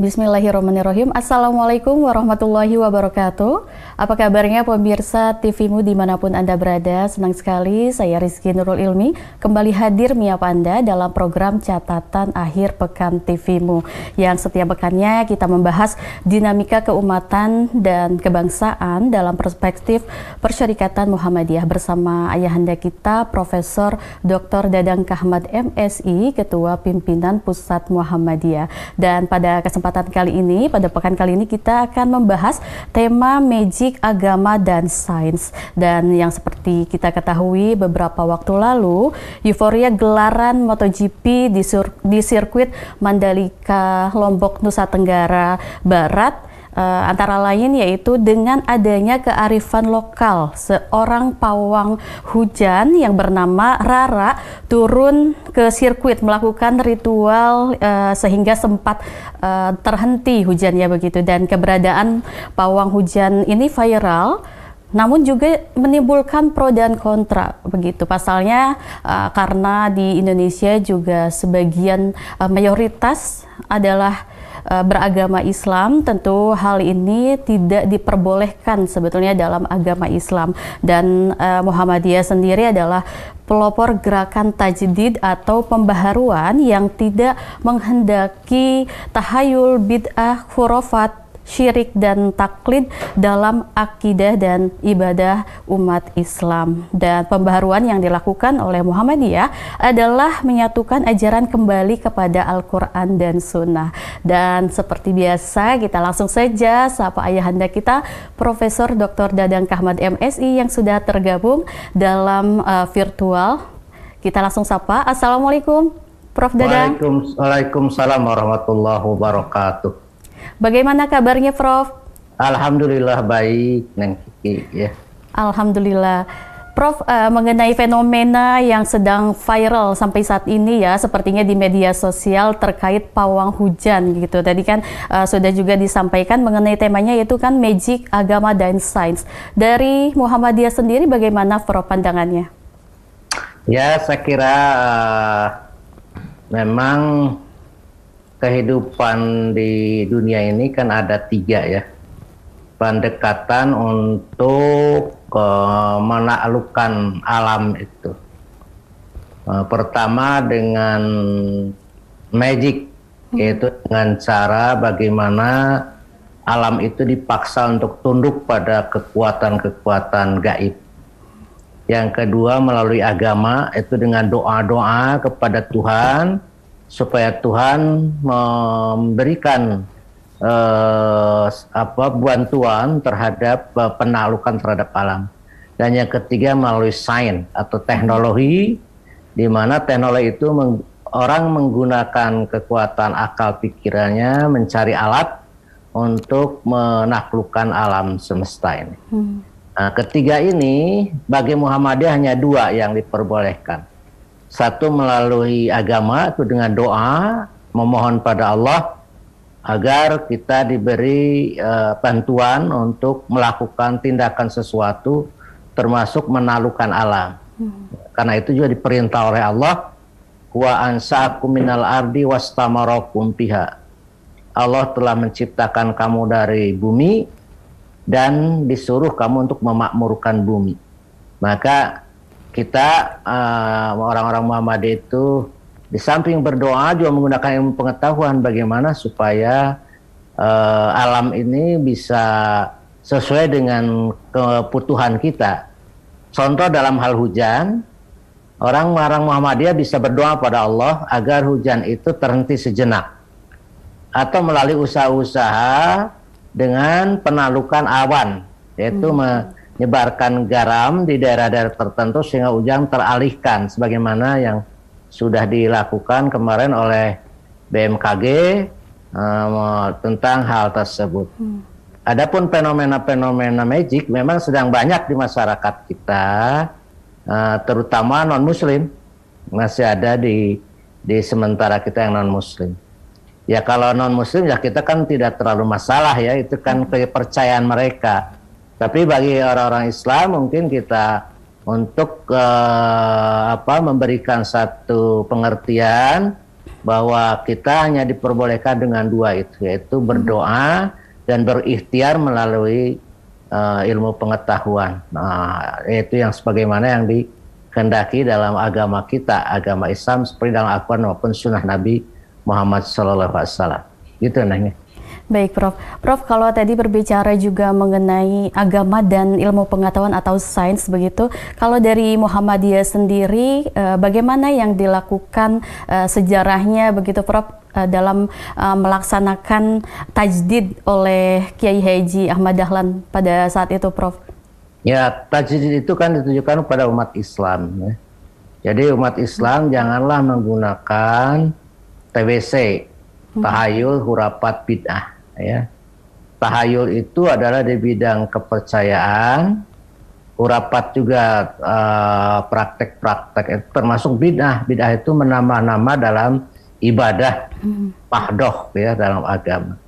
Bismillahirrahmanirrahim. Assalamualaikum warahmatullahi wabarakatuh. Apa kabarnya pemirsa TVmu dimanapun Anda berada? Senang sekali saya Rizky Nurul Ilmi kembali hadir menyapa Anda dalam program catatan akhir pekan TVmu yang setiap pekannya kita membahas dinamika keumatan dan kebangsaan dalam perspektif persyarikatan Muhammadiyah bersama ayahanda kita Profesor Dr. Dadang Kahmad MSI Ketua Pimpinan Pusat Muhammadiyah dan pada kesempatan kesempatan kali ini, pada pekan kali ini kita akan membahas tema magic agama dan sains. Dan yang seperti kita ketahui beberapa waktu lalu, euforia gelaran MotoGP di, sur di sirkuit Mandalika, Lombok, Nusa Tenggara Barat Uh, antara lain yaitu dengan adanya kearifan lokal seorang pawang hujan yang bernama Rara turun ke sirkuit melakukan ritual uh, sehingga sempat uh, terhenti hujannya begitu dan keberadaan pawang hujan ini viral namun juga menimbulkan pro dan kontra begitu pasalnya uh, karena di Indonesia juga sebagian uh, mayoritas adalah Eh, beragama Islam, tentu hal ini tidak diperbolehkan sebetulnya dalam agama Islam dan uh, Muhammadiyah sendiri adalah pelopor gerakan tajdid atau pembaharuan yang tidak menghendaki tahayul bid'ah khurafat syirik dan taklid dalam akidah dan ibadah umat Islam. Dan pembaruan yang dilakukan oleh Muhammadiyah adalah menyatukan ajaran kembali kepada Al-Quran dan Sunnah. Dan seperti biasa kita langsung saja sapa ayahanda kita Profesor Dr. Dadang Kahmad MSI yang sudah tergabung dalam uh, virtual. Kita langsung sapa. Assalamualaikum. Prof Dadang. Waalaikumsalam warahmatullahi wabarakatuh. Bagaimana kabarnya Prof? Alhamdulillah baik Neng Kiki ya. Alhamdulillah. Prof, uh, mengenai fenomena yang sedang viral sampai saat ini ya, sepertinya di media sosial terkait pawang hujan gitu. Tadi kan uh, sudah juga disampaikan mengenai temanya yaitu kan magic, agama dan sains. Dari Muhammadiyah sendiri bagaimana Prof pandangannya? Ya, saya kira uh, memang kehidupan di dunia ini kan ada tiga ya pendekatan untuk eh, menaklukkan alam itu. Eh, pertama dengan magic, hmm. yaitu dengan cara bagaimana alam itu dipaksa untuk tunduk pada kekuatan-kekuatan gaib. Yang kedua melalui agama itu dengan doa-doa kepada Tuhan supaya Tuhan memberikan eh, apa bantuan terhadap uh, eh, penaklukan terhadap alam. Dan yang ketiga melalui sains atau teknologi di mana teknologi itu meng, orang menggunakan kekuatan akal pikirannya mencari alat untuk menaklukkan alam semesta ini. Hmm. Nah, ketiga ini bagi Muhammadiyah hanya dua yang diperbolehkan. Satu melalui agama itu dengan doa memohon pada Allah agar kita diberi uh, bantuan untuk melakukan tindakan sesuatu termasuk menalukan alam. Hmm. Karena itu juga diperintah oleh Allah wa ansaakum minal ardi tamarokum piha. Allah telah menciptakan kamu dari bumi dan disuruh kamu untuk memakmurkan bumi. Maka kita uh, orang-orang muhammadi itu di samping berdoa juga menggunakan ilmu pengetahuan bagaimana supaya uh, alam ini bisa sesuai dengan kebutuhan kita. Contoh dalam hal hujan, orang-orang Muhammadiyah bisa berdoa pada Allah agar hujan itu terhenti sejenak. Atau melalui usaha-usaha dengan penalukan awan, yaitu hmm nyebarkan garam di daerah-daerah tertentu sehingga ujang teralihkan sebagaimana yang sudah dilakukan kemarin oleh BMKG um, eh, tentang hal tersebut. Hmm. Adapun fenomena-fenomena magic memang sedang banyak di masyarakat kita, uh, terutama non Muslim masih ada di di sementara kita yang non Muslim. Ya kalau non Muslim ya kita kan tidak terlalu masalah ya itu kan hmm. kepercayaan mereka tapi bagi orang-orang Islam mungkin kita untuk uh, apa memberikan satu pengertian bahwa kita hanya diperbolehkan dengan dua itu yaitu hmm. berdoa dan berikhtiar melalui uh, ilmu pengetahuan. Nah, itu yang sebagaimana yang dikehendaki dalam agama kita, agama Islam seperti dalam Al-Qur'an maupun sunnah Nabi Muhammad sallallahu alaihi wasallam. itu nanya. Baik, Prof. Prof, kalau tadi berbicara juga mengenai agama dan ilmu pengetahuan atau sains begitu, kalau dari Muhammadiyah sendiri, eh, bagaimana yang dilakukan eh, sejarahnya begitu, Prof, eh, dalam melaksanakan tajdid oleh Kiai Haji Ahmad Dahlan pada saat itu, Prof? Ya, tajdid itu kan ditujukan kepada umat Islam. Ya. Jadi umat Islam janganlah menggunakan TBC, hmm. tahayul, Hurapat, bid'ah ya tahayul itu adalah di bidang kepercayaan urapat juga eh, praktek-praktek uh, termasuk bidah bidah itu menambah nama dalam ibadah hmm. mahdoh ya dalam agama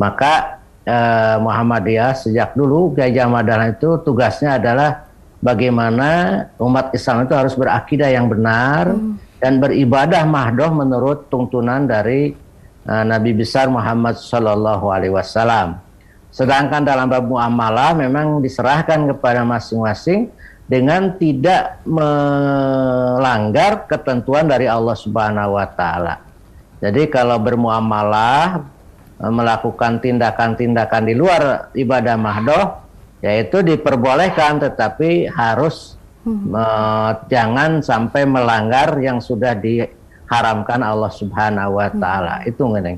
maka eh, Muhammadiyah sejak dulu Gajah Madalah itu tugasnya adalah bagaimana umat Islam itu harus berakidah yang benar hmm. dan beribadah mahdoh menurut tuntunan dari Ah, Nabi besar Muhammad Shallallahu Alaihi Wasallam. Sedangkan dalam bab muamalah memang diserahkan kepada masing-masing dengan tidak melanggar ketentuan dari Allah Subhanahu wa taala. Jadi kalau bermuamalah eh, melakukan tindakan-tindakan di luar ibadah mahdoh yaitu diperbolehkan tetapi harus hmm. me, eh, jangan sampai melanggar yang sudah di haramkan Allah Subhanahu wa taala. Itu ngeneng.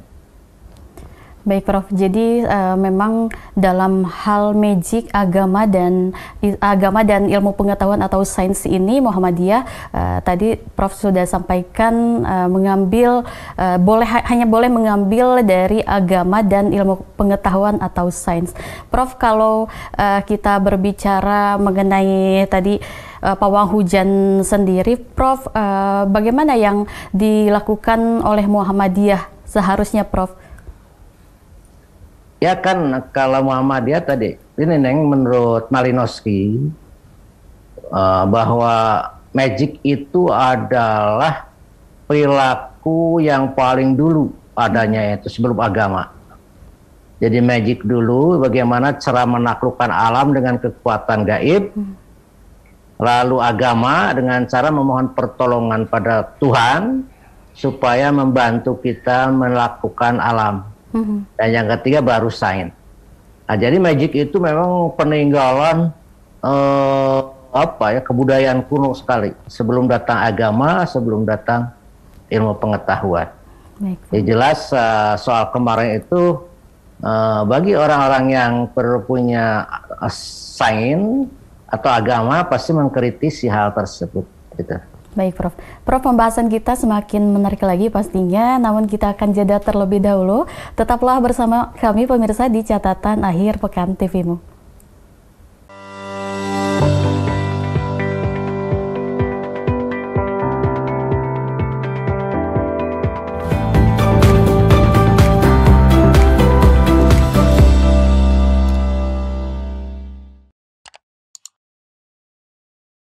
Baik Prof, jadi uh, memang dalam hal magic agama dan agama dan ilmu pengetahuan atau sains ini Muhammadiyah uh, tadi Prof sudah sampaikan uh, mengambil uh, boleh ha hanya boleh mengambil dari agama dan ilmu pengetahuan atau sains. Prof kalau uh, kita berbicara mengenai tadi pawang hujan sendiri Prof uh, bagaimana yang dilakukan oleh Muhammadiyah seharusnya Prof Ya kan kalau Muhammadiyah tadi, ini Neng menurut Malinowski uh, bahwa magic itu adalah perilaku yang paling dulu adanya itu sebelum agama. Jadi magic dulu bagaimana cara menaklukkan alam dengan kekuatan gaib. Lalu agama dengan cara memohon pertolongan pada Tuhan supaya membantu kita melakukan alam. Mm-hmm. Dan yang ketiga baru sign. Nah, jadi Magic itu memang peninggalan eh, apa ya kebudayaan kuno sekali. Sebelum datang agama, sebelum datang ilmu pengetahuan. Ya jelas uh, soal kemarin itu uh, bagi orang-orang yang perlu punya eh, sains atau agama pasti mengkritisi hal tersebut. Gitu. Baik Prof. Prof pembahasan kita semakin menarik lagi pastinya, namun kita akan jeda terlebih dahulu. Tetaplah bersama kami pemirsa di catatan akhir pekan TVMU.